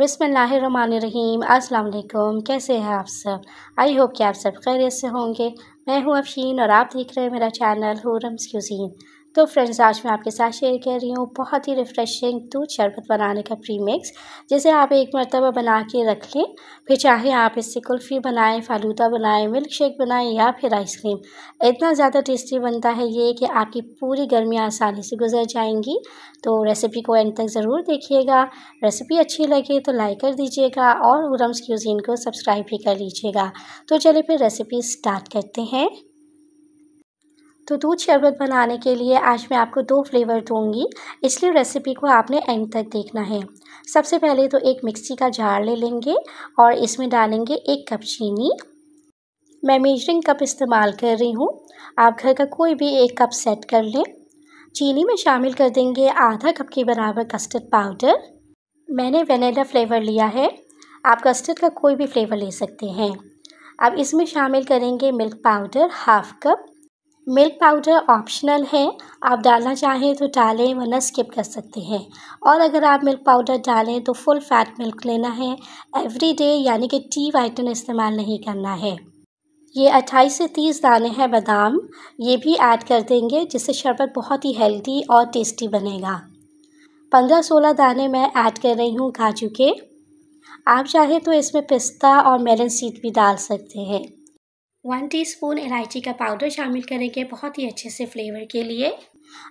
बिसमीम अस्सलाम कैसे हैं आप सब आई होप कि आप सब खैरियत से होंगे मैं हूं अफशीन और आप देख रहे हैं मेरा चैनल हुरम्स क्यूजीन तो फ्रेंड्स आज मैं आपके साथ शेयर कर रही हूँ बहुत ही रिफ़्रेशिंग दूध शरबत बनाने का प्री मिक्स जिसे आप एक मरतबा बना के रख लें फिर चाहे आप इससे कुल्फ़ी बनाएं फालूदा बनाएं मिल्क शेक बनाएं या फिर आइसक्रीम इतना ज़्यादा टेस्टी बनता है ये कि आपकी पूरी गर्मी आसानी से गुजर जाएंगी तो रेसिपी को एंड तक ज़रूर देखिएगा रेसिपी अच्छी लगे तो लाइक कर दीजिएगा और उरम्स क्यूजीन को सब्सक्राइब भी कर लीजिएगा तो चलिए फिर रेसिपी स्टार्ट करते हैं तो दूध शरबत बनाने के लिए आज मैं आपको दो फ्लेवर दूंगी इसलिए रेसिपी को आपने एंड तक देखना है सबसे पहले तो एक मिक्सी का जार ले लेंगे और इसमें डालेंगे एक कप चीनी मैं मेजरिंग कप इस्तेमाल कर रही हूँ आप घर का कोई भी एक कप सेट कर लें चीनी में शामिल कर देंगे आधा कप के बराबर कस्टर्ड पाउडर मैंने वेनेला फ्लेवर लिया है आप कस्टर्ड का कोई भी फ्लेवर ले सकते हैं अब इसमें शामिल करेंगे milk powder half cup milk powder optional है आप डालना चाहें तो डालें वरना स्किप कर सकते हैं और अगर आप मिल्क पाउडर डालें तो फुल फैट मिल्क लेना है एवरीडे यानी कि टी वाइटन इस्तेमाल नहीं करना है ये अट्ठाईस से तीस दाने हैं बादाम ये भी ऐड कर देंगे जिससे शरबत बहुत ही हेल्दी और टेस्टी बनेगा पंद्रह सोलह दाने मैं ऐड कर रही हूँ काजू के आप चाहें तो इसमें पिस्ता और मेलन सीड भी डाल सकते हैं वन टीस्पून इलायची का पाउडर शामिल करेंगे बहुत ही अच्छे से फ्लेवर के लिए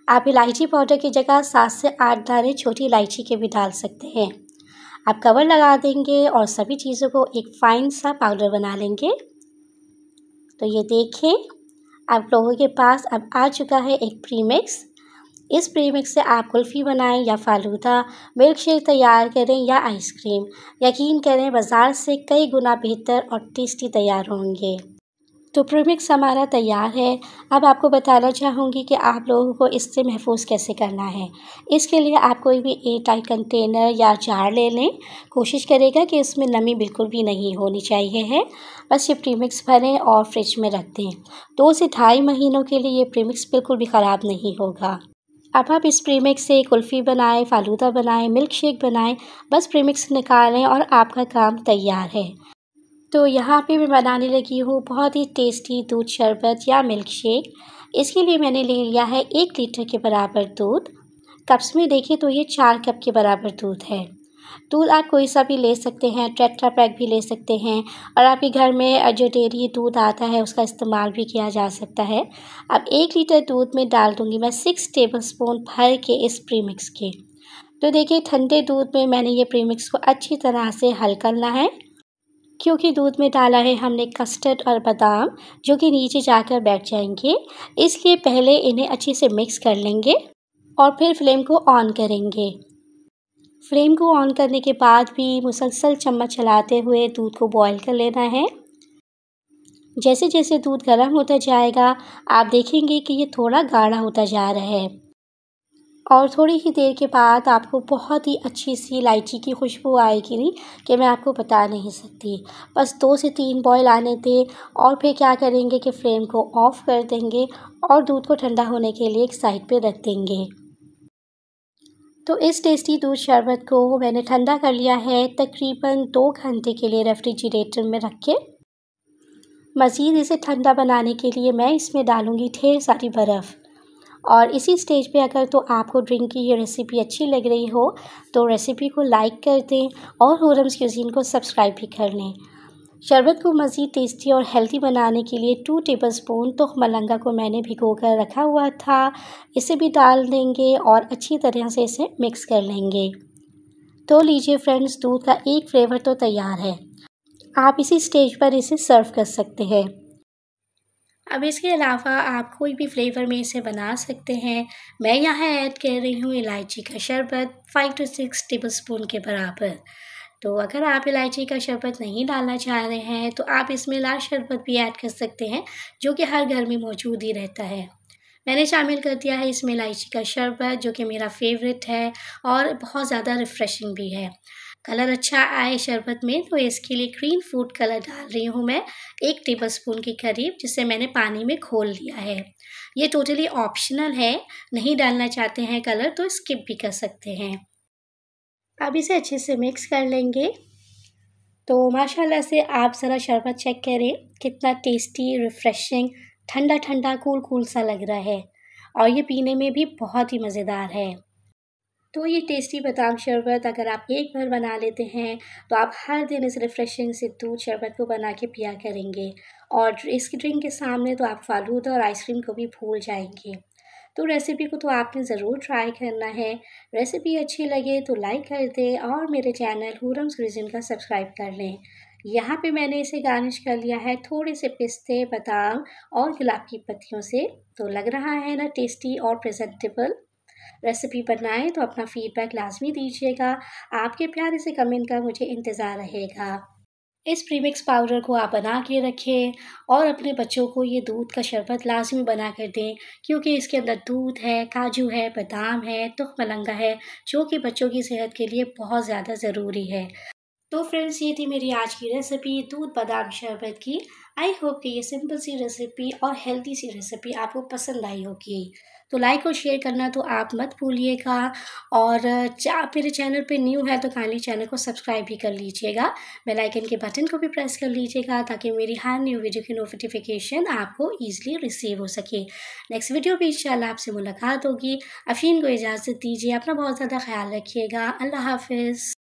आप इलायची पाउडर की जगह सात से आठ दाने छोटी इलायची के भी डाल सकते हैं आप कवर लगा देंगे और सभी चीज़ों को एक फ़ाइन सा पाउडर बना लेंगे तो ये देखें आप लोगों के पास अब आ चुका है एक प्रीमिक्स इस प्रीमिक्स से आप कुल्फ़ी बनाएं या फालूदा मिल्क शेक तैयार करें या आइसक्रीम यकीन करें बाज़ार से कई गुना बेहतर और टेस्टी तैयार होंगे तो प्रीमिक्स हमारा तैयार है अब आपको बताना चाहूँगी कि आप लोगों को इससे महफूज कैसे करना है इसके लिए आप कोई भी ए टाइप कंटेनर या जार ले लें कोशिश करेगा कि इसमें नमी बिल्कुल भी नहीं होनी चाहिए है बस ये प्रीमिक्स भरें और फ्रिज में रख दें दो से ढाई महीनों के लिए ये प्रीमिक्स बिल्कुल भी ख़राब नहीं होगा अब आप इस प्रीमिक्स से कुल्फ़ी बनाएं फालूदा बनाएं मिल्क शेक बनाएं बस प्रीमिक्स निकालें और आपका काम तैयार है तो यहाँ पे मैं बनाने लगी हूँ बहुत ही टेस्टी दूध शरबत या मिल्क शेक इसके लिए मैंने ले लिया है एक लीटर के बराबर दूध कप्स में देखें तो ये चार कप के बराबर दूध है दूध आप कोई सा भी ले सकते हैं ट्रैक्टर पैक भी ले सकते हैं और आपके घर में जो डेयरी दूध आता है उसका इस्तेमाल भी किया जा सकता है अब एक लीटर दूध में डाल दूँगी मैं सिक्स टेबल स्पून भर के इस प्रीमिक्स के तो देखिए ठंडे दूध में मैंने ये प्रीमिक्स को अच्छी तरह से हल करना है क्योंकि दूध में डाला है हमने कस्टर्ड और बादाम जो कि नीचे जाकर बैठ जाएंगे इसलिए पहले इन्हें अच्छे से मिक्स कर लेंगे और फिर फ्लेम को ऑन करेंगे फ्लेम को ऑन करने के बाद भी मुसलसल चम्मच चलाते हुए दूध को बॉईल कर लेना है जैसे जैसे दूध गर्म होता जाएगा आप देखेंगे कि ये थोड़ा गाढ़ा होता जा रहा है और थोड़ी ही देर के बाद आपको बहुत ही अच्छी सी इलायची की खुशबू आएगी कि मैं आपको बता नहीं सकती बस दो से तीन बॉयल आने दें और फिर क्या करेंगे कि फ्लेम को ऑफ़ कर देंगे और दूध को ठंडा होने के लिए एक साइड पे रख देंगे तो इस टेस्टी दूध शरबत को मैंने ठंडा कर लिया है तकरीबन दो घंटे के लिए रेफ्रिजरेटर में रख के मज़ीद इसे ठंडा बनाने के लिए मैं इसमें डालूँगी ढेर सारी बर्फ़ और इसी स्टेज पे अगर तो आपको ड्रिंक की ये रेसिपी अच्छी लग रही हो तो रेसिपी को लाइक कर दें और होरम्स क्यूजीन को सब्सक्राइब भी कर लें शरबत को मज़ीद टेस्टी और हेल्दी बनाने के लिए टू टेबल स्पून तो मलंगा को मैंने भिगो कर रखा हुआ था इसे भी डाल देंगे और अच्छी तरह से इसे मिक्स कर लेंगे तो लीजिए फ्रेंड्स दूध का एक फ्लेवर तो तैयार है आप इसी स्टेज पर इसे सर्व कर सकते हैं अब इसके अलावा आप कोई भी फ्लेवर में इसे बना सकते हैं मैं यहाँ ऐड कर रही हूँ इलायची का शरबत five to six tablespoon के बराबर तो अगर आप इलायची का शरबत नहीं डालना चाह रहे हैं तो आप इसमें लाल शरबत भी ऐड कर सकते हैं जो कि हर घर में मौजूद ही रहता है मैंने शामिल कर दिया है इसमें इलायची का शरबत जो कि मेरा फेवरेट है और बहुत ज़्यादा रिफ़्रेशिंग भी है कलर अच्छा आए शरबत में तो इसके लिए ग्रीन फूड कलर डाल रही हूँ मैं एक टेबल स्पून के करीब जिसे मैंने पानी में खोल लिया है ये टोटली ऑप्शनल है नहीं डालना चाहते हैं कलर तो स्किप भी कर सकते हैं अब इसे अच्छे से मिक्स कर लेंगे तो माशाल्लाह से आप ज़रा शरबत चेक करें कितना टेस्टी रिफ़्रेशिंग ठंडा ठंडा कूल कूल सा लग रहा है और ये पीने में भी बहुत ही मज़ेदार है तो ये टेस्टी बादाम शरबत अगर आप एक बार बना लेते हैं तो आप हर दिन इस रिफ़्रेशिंग से दूध शरबत को बना के पिया करेंगे और इस ड्रिंक के सामने तो आप फालूदा और आइसक्रीम को भी भूल जाएंगे तो रेसिपी को तो आपने ज़रूर ट्राई करना है रेसिपी अच्छी लगे तो लाइक कर दें और मेरे चैनल हुरम्स रिजन का सब्सक्राइब कर लें यहाँ पे मैंने इसे गार्निश कर लिया है थोड़े से पिस्ते बादाम और गुलाब की पत्तियों से तो लग रहा है ना टेस्टी और प्रेजेंटेबल रेसिपी बनाएं तो अपना फीडबैक लाजमी दीजिएगा आपके प्यार से कमेंट का मुझे इंतज़ार रहेगा इस प्रीमिक्स पाउडर को आप बना के रखें और अपने बच्चों को ये दूध का शरबत लाजमी बना कर दें क्योंकि इसके अंदर दूध है काजू है बादाम है तुख मलंगा है जो कि बच्चों की सेहत के लिए बहुत ज़्यादा ज़रूरी है तो फ्रेंड्स ये थी मेरी आज की रेसिपी दूध बादाम शरबत की आई होप कि ये सिंपल सी रेसिपी और हेल्दी सी रेसिपी आपको पसंद आई होगी तो लाइक और शेयर करना तो आप मत भूलिएगा और आप मेरे चैनल पे न्यू है तो काइंडली चैनल को सब्सक्राइब भी कर लीजिएगा बेल आइकन के बटन को भी प्रेस कर लीजिएगा ताकि मेरी हर न्यू वीडियो की नोटिफिकेशन आपको ईजिली रिसीव हो सके नेक्स्ट वीडियो भी इंशाल्लाह आपसे मुलाकात होगी अफीन को इजाज़त दीजिए अपना बहुत ज़्यादा ख्याल रखिएगा अल्लाह हाफिज़